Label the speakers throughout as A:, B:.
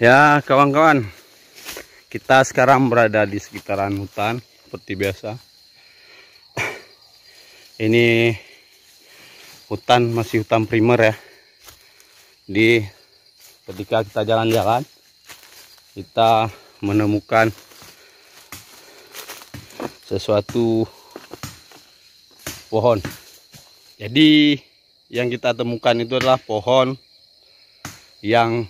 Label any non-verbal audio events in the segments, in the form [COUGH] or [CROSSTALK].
A: Ya, kawan-kawan. Kita sekarang berada di sekitaran hutan seperti biasa. Ini hutan masih hutan primer ya. Di ketika kita jalan-jalan kita menemukan sesuatu pohon. Jadi yang kita temukan itu adalah pohon yang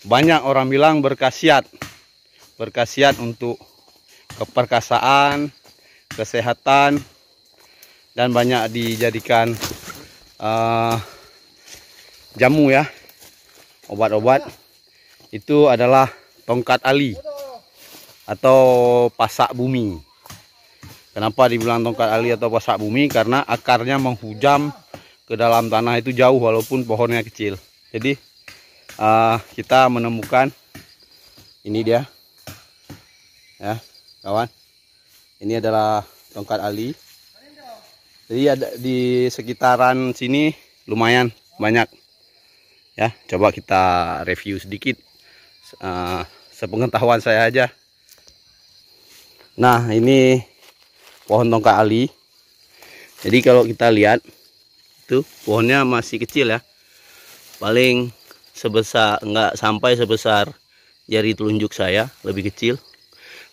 A: banyak orang bilang berkhasiat berkhasiat untuk keperkasaan kesehatan dan banyak dijadikan uh, jamu ya obat-obat itu adalah tongkat ali atau pasak bumi kenapa dibilang tongkat ali atau pasak bumi karena akarnya menghujam ke dalam tanah itu jauh walaupun pohonnya kecil jadi uh, kita menemukan ini dia ya kawan ini adalah tongkat ali jadi ada di sekitaran sini lumayan banyak ya coba kita review sedikit uh, sepengetahuan saya aja nah ini pohon tongkat ali jadi kalau kita lihat itu pohonnya masih kecil ya paling sebesar nggak sampai sebesar jari telunjuk saya lebih kecil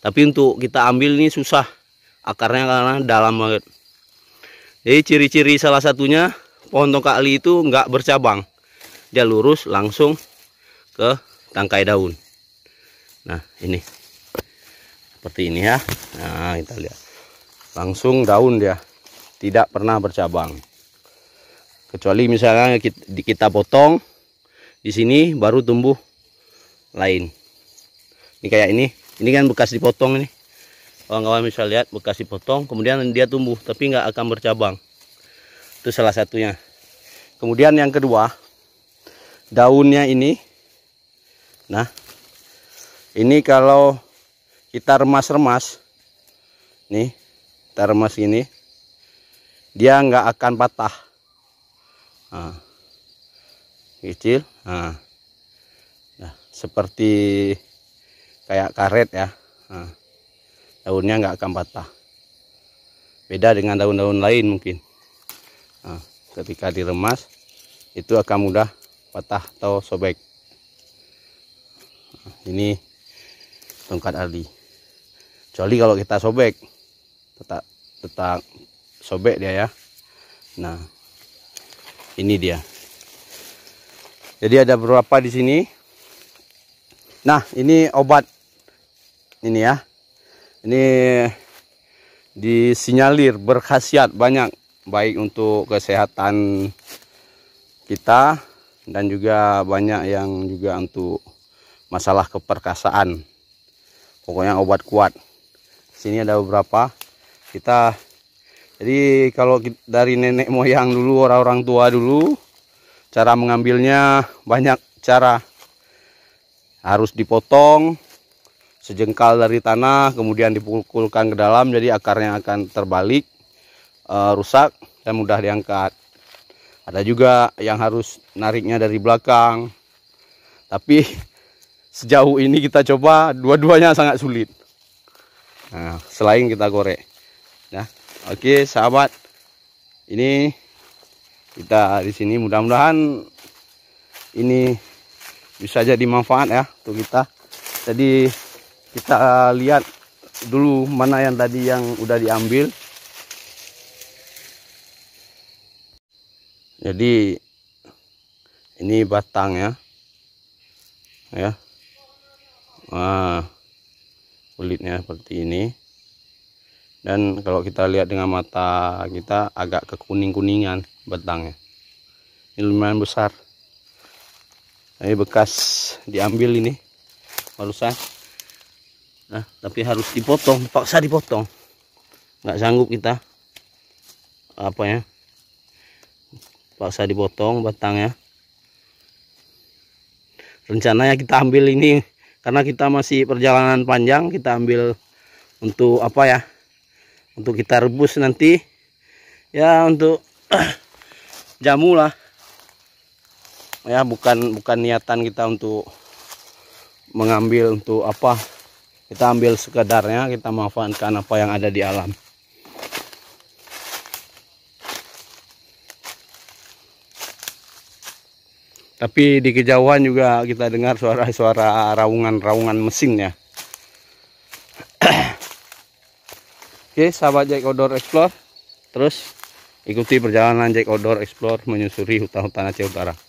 A: tapi untuk kita ambil ini susah akarnya karena dalam banget jadi ciri-ciri salah satunya pohon tongkat itu nggak bercabang dia lurus langsung ke tangkai daun nah ini seperti ini ya nah kita lihat langsung daun dia tidak pernah bercabang kecuali misalnya kita, kita potong di sini baru tumbuh lain ini kayak ini ini kan bekas dipotong ini kawan-kawan bisa lihat bekas dipotong kemudian dia tumbuh tapi nggak akan bercabang itu salah satunya kemudian yang kedua daunnya ini nah ini kalau kita remas-remas nih kita remas ini dia nggak akan patah nah kecil nah, nah seperti kayak karet ya nah, daunnya nggak akan patah beda dengan daun-daun lain mungkin nah, ketika diremas itu akan mudah patah atau sobek nah, ini tongkat ali kecuali kalau kita sobek tetap tetap sobek dia ya nah ini dia jadi ada beberapa di sini. Nah, ini obat ini ya. Ini disinyalir berkhasiat banyak baik untuk kesehatan kita dan juga banyak yang juga untuk masalah keperkasaan. Pokoknya obat kuat. Sini ada beberapa kita jadi kalau dari nenek moyang dulu orang-orang tua dulu cara mengambilnya banyak cara harus dipotong sejengkal dari tanah kemudian dipukulkan ke dalam jadi akarnya akan terbalik e, rusak dan mudah diangkat ada juga yang harus nariknya dari belakang tapi sejauh ini kita coba dua-duanya sangat sulit nah, selain kita korek nah ya, oke sahabat ini kita di sini mudah-mudahan ini bisa jadi manfaat ya untuk kita jadi kita lihat dulu mana yang tadi yang udah diambil jadi ini batang ya ya nah kulitnya seperti ini dan kalau kita lihat dengan mata kita agak kekuning-kuningan batangnya ini lumayan besar ini bekas diambil ini barusan nah tapi harus dipotong paksa dipotong nggak sanggup kita apa ya paksa dipotong batangnya rencananya kita ambil ini karena kita masih perjalanan panjang kita ambil untuk apa ya untuk kita rebus nanti ya untuk [CLEARS THROAT] jamu lah ya bukan bukan niatan kita untuk mengambil untuk apa kita ambil sekedarnya kita manfaatkan apa yang ada di alam tapi di kejauhan juga kita dengar suara-suara raungan-raungan mesin ya Oke sahabat Jack Odor Explore terus ikuti perjalanan Jack Odor Explore menyusuri hutan-hutan Aceh Utara